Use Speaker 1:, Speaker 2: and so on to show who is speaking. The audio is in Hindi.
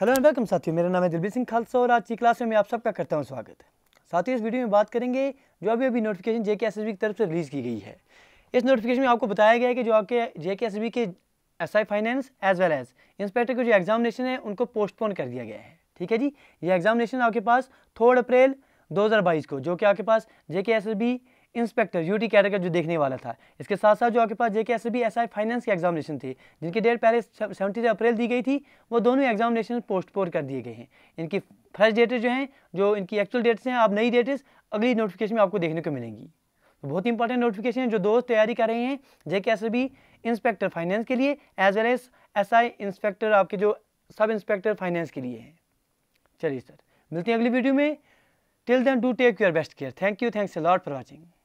Speaker 1: हेलो एंड वेलकम साथियों मेरा नाम है दिलबीर सिंह खालसा और आज की क्लास में मैं आप सबका करता हूं स्वागत है साथियों इस वीडियो में बात करेंगे जो अभी अभी नोटिफिकेशन जेके एस की तरफ से रिलीज़ की गई है इस नोटिफिकेशन में आपको बताया गया है कि जो आपके JK S K S I finance as well as inspector के जो एग्जामिनेशन है उनको पोस्टपोन कर दिया गया है ठीक है जी ये एग्जामिनेशन आपके पास थर्ड अप्रैल दो को जो कि आपके पास J K S S B inspector UT cadre का जो देखने वाला था इसके साथ साथ जो आपके पास JK S B S I finance के एग्जामिनेशन थे जिनकी डेट पहले सेवेंटी अप्रैल दी गई थी वो दोनों एग्जामिनेशन पोस्टपोन कर दिए गए हैं इनकी फर्स्ट डेटेज जो हैं जो इनकी एक्चुअल डेट्स हैं आप नई डेट्स अगली नोटिफिकेशन में आपको देखने को मिलेंगी तो बहुत ही इंपॉर्टेंट नोटिफिकेशन है जो दोस्त तैयारी कर रहे हैं JK S B inspector finance के लिए as well as S I inspector आपके जो सब इंस्पेक्टर फाइनेंस के लिए हैं चलिए सर मिलते हैं अगली वीडियो में till then do take your best care thank you thanks a lot for watching